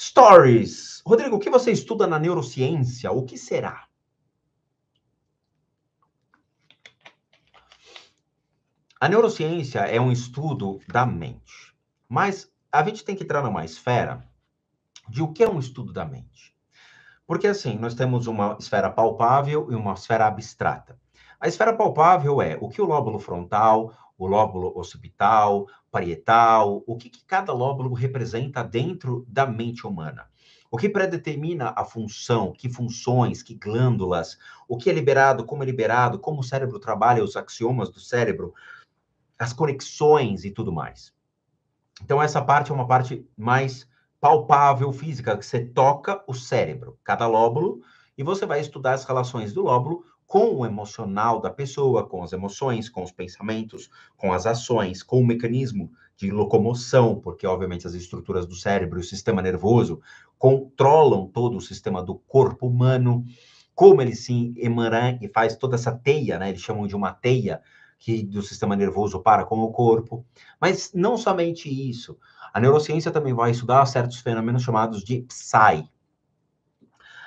Stories. Rodrigo, o que você estuda na neurociência? O que será? A neurociência é um estudo da mente, mas a gente tem que entrar numa esfera de o que é um estudo da mente. Porque assim, nós temos uma esfera palpável e uma esfera abstrata. A esfera palpável é o que o lóbulo frontal, o lóbulo occipital, parietal, o que, que cada lóbulo representa dentro da mente humana. O que predetermina a função, que funções, que glândulas, o que é liberado, como é liberado, como o cérebro trabalha, os axiomas do cérebro, as conexões e tudo mais. Então, essa parte é uma parte mais palpável, física, que você toca o cérebro, cada lóbulo, e você vai estudar as relações do lóbulo com o emocional da pessoa, com as emoções, com os pensamentos, com as ações, com o mecanismo de locomoção, porque obviamente as estruturas do cérebro e o sistema nervoso controlam todo o sistema do corpo humano, como ele se emana e faz toda essa teia, né? Eles chamam de uma teia que do sistema nervoso para com o corpo. Mas não somente isso. A neurociência também vai estudar certos fenômenos chamados de psi,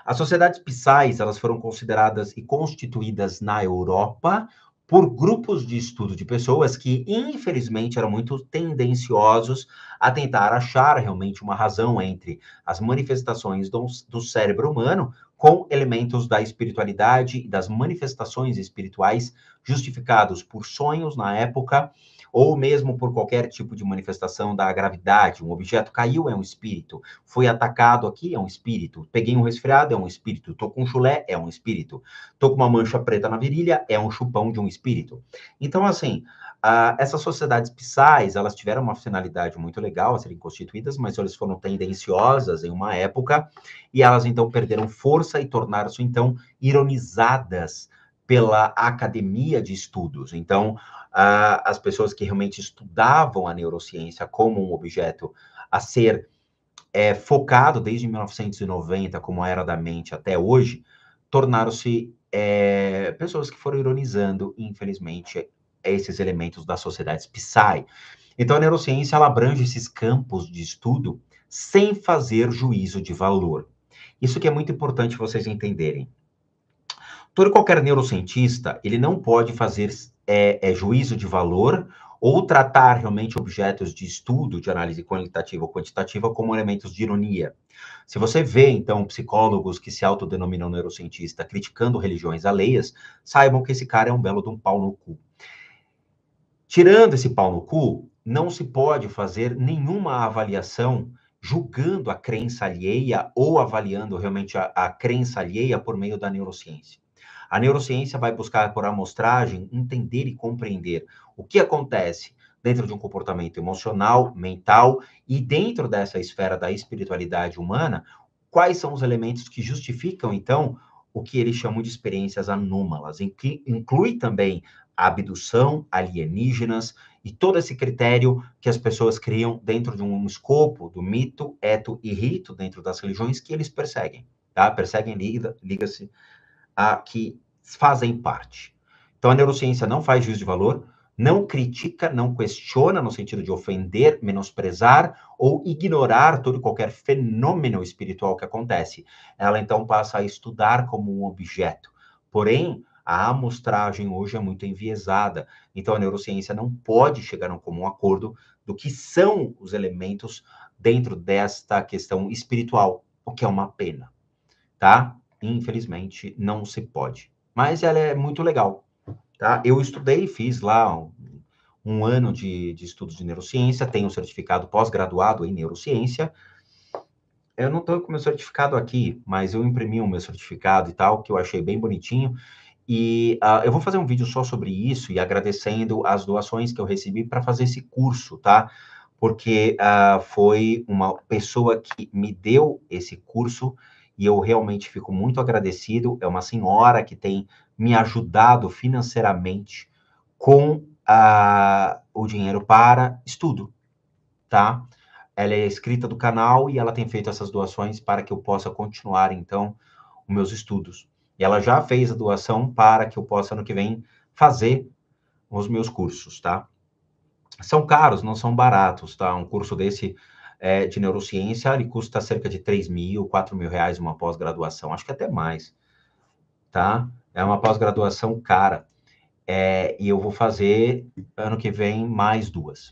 as sociedades psais, elas foram consideradas e constituídas na Europa por grupos de estudo de pessoas que, infelizmente, eram muito tendenciosos a tentar achar realmente uma razão entre as manifestações do, do cérebro humano com elementos da espiritualidade e das manifestações espirituais justificados por sonhos na época ou mesmo por qualquer tipo de manifestação da gravidade. Um objeto caiu, é um espírito. Foi atacado aqui, é um espírito. Peguei um resfriado, é um espírito. Tô com um chulé, é um espírito. Tô com uma mancha preta na virilha, é um chupão de um espírito. Então, assim, uh, essas sociedades psais, elas tiveram uma finalidade muito legal a serem constituídas, mas elas foram tendenciosas em uma época e elas, então, perderam força e tornaram-se, então, ironizadas pela academia de estudos. Então, uh, as pessoas que realmente estudavam a neurociência como um objeto a ser é, focado desde 1990, como a era da mente até hoje, tornaram-se é, pessoas que foram ironizando, infelizmente, esses elementos da sociedade Psy. Então, a neurociência ela abrange esses campos de estudo sem fazer juízo de valor. Isso que é muito importante vocês entenderem. Todo qualquer neurocientista, ele não pode fazer é, é, juízo de valor ou tratar realmente objetos de estudo, de análise qualitativa ou quantitativa, como elementos de ironia. Se você vê, então, psicólogos que se autodenominam neurocientista criticando religiões alheias, saibam que esse cara é um belo de um pau no cu. Tirando esse pau no cu, não se pode fazer nenhuma avaliação julgando a crença alheia ou avaliando realmente a, a crença alheia por meio da neurociência. A neurociência vai buscar por amostragem entender e compreender o que acontece dentro de um comportamento emocional, mental e dentro dessa esfera da espiritualidade humana, quais são os elementos que justificam então o que eles chamam de experiências anômalas, em que inclui também abdução, alienígenas e todo esse critério que as pessoas criam dentro de um escopo do mito, eto e rito dentro das religiões que eles perseguem, tá? Perseguem, liga-se a que fazem parte. Então a neurociência não faz juízo de valor, não critica, não questiona no sentido de ofender, menosprezar ou ignorar todo e qualquer fenômeno espiritual que acontece. Ela então passa a estudar como um objeto. Porém, a amostragem hoje é muito enviesada, então a neurociência não pode chegar a um comum acordo do que são os elementos dentro desta questão espiritual, o que é uma pena, tá? Infelizmente não se pode, mas ela é muito legal, tá? Eu estudei, fiz lá um, um ano de, de estudos de neurociência, tenho um certificado pós-graduado em neurociência, eu não estou com meu certificado aqui, mas eu imprimi o meu certificado e tal, que eu achei bem bonitinho. E uh, eu vou fazer um vídeo só sobre isso e agradecendo as doações que eu recebi para fazer esse curso, tá? Porque uh, foi uma pessoa que me deu esse curso e eu realmente fico muito agradecido. É uma senhora que tem me ajudado financeiramente com uh, o dinheiro para estudo, tá? Ela é inscrita do canal e ela tem feito essas doações para que eu possa continuar, então, os meus estudos. E ela já fez a doação para que eu possa, ano que vem, fazer os meus cursos, tá? São caros, não são baratos, tá? Um curso desse é, de neurociência, ele custa cerca de 3 mil, 4 mil reais uma pós-graduação, acho que até mais, tá? É uma pós-graduação cara. É, e eu vou fazer ano que vem mais duas,